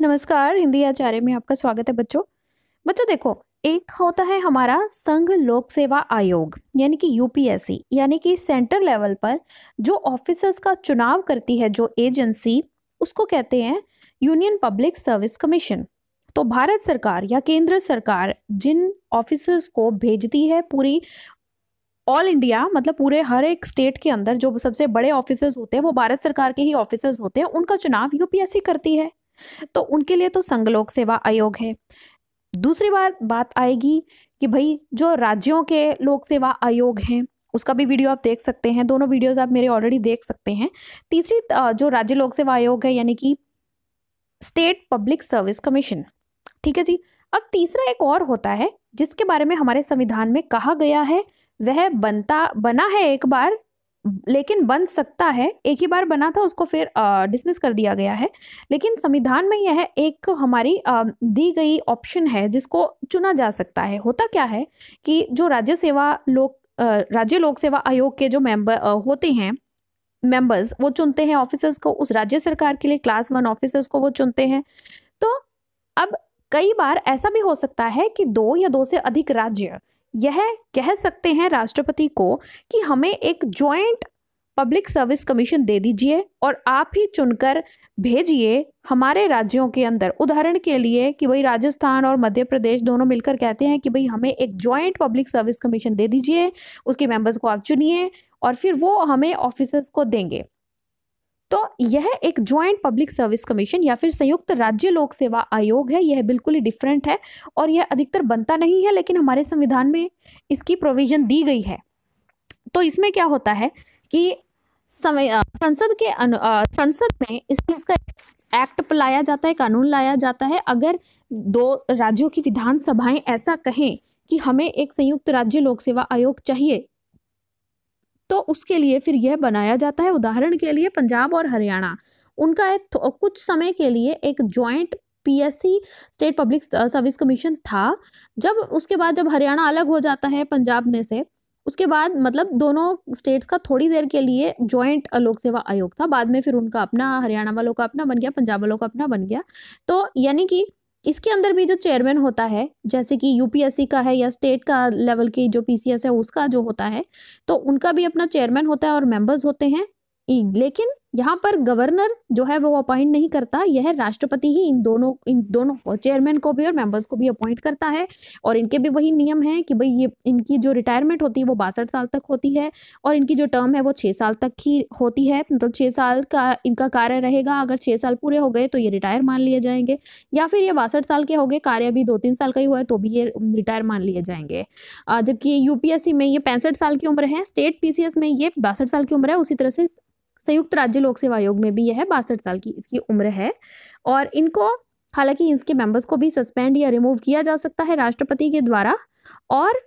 नमस्कार हिंदी आचार्य में आपका स्वागत है बच्चों बच्चों देखो एक होता है हमारा संघ लोक सेवा आयोग यानी कि यूपीएससी यानी कि सेंटर लेवल पर जो ऑफिसर्स का चुनाव करती है जो एजेंसी उसको कहते हैं यूनियन पब्लिक सर्विस कमीशन तो भारत सरकार या केंद्र सरकार जिन ऑफिसर्स को भेजती है पूरी ऑल इंडिया मतलब पूरे हर एक स्टेट के अंदर जो सबसे बड़े ऑफिसर्स होते हैं वो भारत सरकार के ही ऑफिसर्स होते हैं उनका चुनाव यूपीएससी करती है तो उनके लिए तो संघलोक सेवा आयोग है दूसरी बार बात आएगी कि भाई जो राज्यों के लोक सेवा आयोग हैं उसका भी वीडियो आप देख सकते हैं दोनों वीडियोस आप मेरे ऑलरेडी देख सकते हैं तीसरी जो राज्य लोक सेवा आयोग है यानी कि स्टेट पब्लिक सर्विस कमीशन ठीक है जी अब तीसरा एक और होता है जिसके बारे में हमारे संविधान में कहा गया है वह बनता बना है एक बार लेकिन बन सकता है एक ही बार बना था उसको फिर डिसमिस कर दिया गया है लेकिन संविधान में यह एक हमारी आ, दी गई ऑप्शन है जिसको चुना जा सकता है होता क्या है कि जो राज्य सेवा लोक राज्य लोक सेवा आयोग के जो मेंबर होते हैं मेंबर्स वो चुनते हैं ऑफिसर्स को उस राज्य सरकार के लिए क्लास वन ऑफिसर्स को वो चुनते हैं तो अब कई बार ऐसा भी हो सकता है कि दो या दो से अधिक राज्य यह कह सकते हैं राष्ट्रपति को कि हमें एक ज्वाइंट पब्लिक सर्विस कमीशन दे दीजिए और आप ही चुनकर भेजिए हमारे राज्यों के अंदर उदाहरण के लिए कि भाई राजस्थान और मध्य प्रदेश दोनों मिलकर कहते हैं कि भाई हमें एक जॉइंट पब्लिक सर्विस कमीशन दे दीजिए उसके मेंबर्स को आप चुनिए और फिर वो हमें ऑफिसर्स को देंगे तो यह एक ज्वाइंट पब्लिक सर्विस कमीशन या फिर संयुक्त राज्य लोक सेवा आयोग है यह बिल्कुल ही डिफरेंट है और यह अधिकतर बनता नहीं है लेकिन हमारे संविधान में इसकी प्रोविजन दी गई है तो इसमें क्या होता है कि समय संसद के अनु, संसद में इस चीज़ का एक्ट लाया जाता है कानून लाया जाता है अगर दो राज्यों की विधानसभाएं ऐसा कहें कि हमें एक संयुक्त राज्य लोक सेवा आयोग चाहिए तो उसके लिए फिर यह बनाया जाता है उदाहरण के लिए पंजाब और हरियाणा उनका एक कुछ समय के लिए एक joint PSC state public service commission था जब उसके बाद जब हरियाणा अलग हो जाता है पंजाब में से उसके बाद मतलब दोनों स्टेट्स का थोड़ी देर के लिए जॉइंट लोक सेवा आयोग था बाद में फिर उनका अपना हरियाणा वालों का अपना बन गया पंजाब वालों का अपना बन गया तो यानी कि इसके अंदर भी जो चेयरमैन होता है जैसे कि यूपीएससी का है या स्टेट का लेवल की जो पीसीएस है उसका जो होता है तो उनका भी अपना चेयरमैन होता है और मेंबर्स होते हैं लेकिन यहाँ पर गवर्नर जो है वो अपॉइंट नहीं करता यह राष्ट्रपति ही इन दोनों इन दोनों चेयरमैन को भी और मेंबर्स को भी अपॉइंट करता है और इनके भी वही नियम है कि भाई ये इनकी जो रिटायरमेंट होती है वो बासठ साल तक होती है और इनकी जो टर्म है वो छः साल तक ही होती है मतलब छः साल का इनका कार्य रहेगा अगर छः साल पूरे हो गए तो ये रिटायर मान लिए जाएंगे या फिर ये बासठ साल के हो गए कार्य अभी दो तीन साल का ही हुआ है तो भी ये रिटायर मान लिए जाएंगे जबकि यूपीएससी में ये पैंसठ साल की उम्र है स्टेट पीसीएस में ये बासठ साल की उम्र है उसी तरह से संयुक्त राज्य लोक सेवा आयोग में भी यह बासठ साल की इसकी उम्र है और इनको हालांकि इनके मेंबर्स को भी सस्पेंड या रिमूव किया जा सकता है राष्ट्रपति के द्वारा और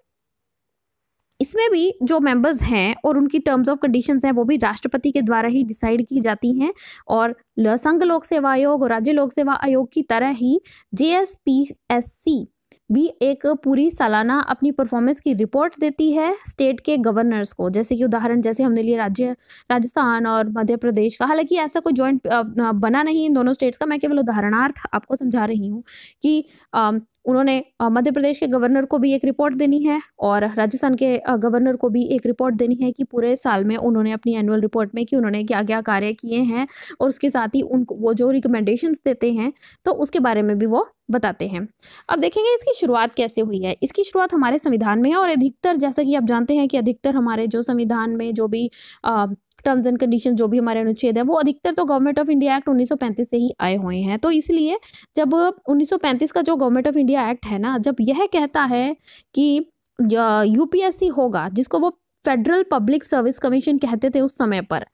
इसमें भी जो मेंबर्स हैं और उनकी टर्म्स ऑफ कंडीशंस हैं वो भी राष्ट्रपति के द्वारा ही डिसाइड की जाती हैं और संघ लोक सेवा आयोग और राज्य लोक सेवा आयोग की तरह ही J S P S C भी एक पूरी सालाना अपनी परफॉर्मेंस की रिपोर्ट देती है स्टेट के गवर्नर्स को जैसे कि उदाहरण जैसे हमने लिए राज्य राजस्थान और मध्य प्रदेश का हालांकि ऐसा कोई जॉइंट बना नहीं इन दोनों स्टेट्स का मैं केवल उदाहरणार्थ आपको समझा रही हूँ कि उन्होंने मध्य प्रदेश के गवर्नर को भी एक रिपोर्ट देनी है और राजस्थान के गवर्नर को भी एक रिपोर्ट देनी है कि पूरे साल में उन्होंने अपनी एनुअल रिपोर्ट में कि उन्होंने क्या क्या कार्य किए हैं और उसके साथ ही उनको वो जो रिकमेंडेशन देते हैं तो उसके बारे में भी वो बताते हैं अब देखेंगे इसकी शुरुआत कैसे हुई है इसकी शुरुआत हमारे संविधान में है और अधिकतर जैसा कि आप जानते हैं कि अधिकतर हमारे जो संविधान में जो भी आ, टर्म्स एंड कंडीशन जो भी हमारे अनुच्छेद है वो अधिकतर तो गवर्नमेंट ऑफ इंडिया एक्ट 1935 से ही आए हुए हैं तो इसलिए जब 1935 का जो गवर्नमेंट ऑफ इंडिया एक्ट है ना जब यह कहता है कि यूपीएससी होगा जिसको वो फेडरल पब्लिक सर्विस कमीशन कहते थे उस समय पर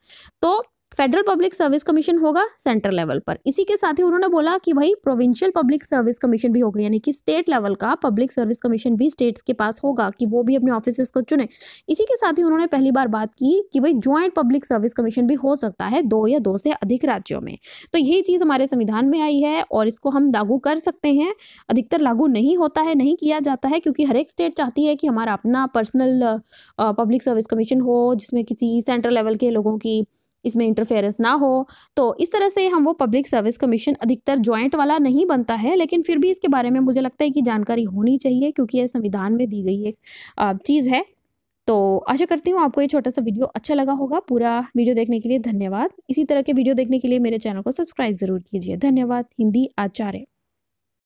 तो फेडरल पब्लिक सर्विस कमीशन होगा सेंट्रल लेवल पर इसी के साथ ही उन्होंने बोला कि भाई प्रोविंशियल पब्लिक सर्विस कमीशन भी होगा यानी कि स्टेट लेवल का पब्लिक सर्विस कमीशन भी स्टेट्स के पास होगा कि वो भी अपने ऑफिस को चुने इसी के साथ ही उन्होंने पहली बार बात की कि भाई ज्वाइंट पब्लिक सर्विस कमीशन भी हो सकता है दो या दो से अधिक राज्यों में तो यही चीज़ हमारे संविधान में आई है और इसको हम लागू कर सकते हैं अधिकतर लागू नहीं होता है नहीं किया जाता है क्योंकि हर एक स्टेट चाहती है कि हमारा अपना पर्सनल पब्लिक सर्विस कमीशन हो जिसमें किसी सेंट्रल लेवल के लोगों की इसमें इंटरफेरेंस ना हो तो इस तरह से हम वो पब्लिक सर्विस कमीशन अधिकतर ज्वाइंट वाला नहीं बनता है लेकिन फिर भी इसके बारे में मुझे लगता है कि जानकारी होनी चाहिए क्योंकि यह संविधान में दी गई एक चीज़ है तो आशा करती हूँ आपको ये छोटा सा वीडियो अच्छा लगा होगा पूरा वीडियो देखने के लिए धन्यवाद इसी तरह के वीडियो देखने के लिए मेरे चैनल को सब्सक्राइब ज़रूर कीजिए धन्यवाद हिंदी आचार्य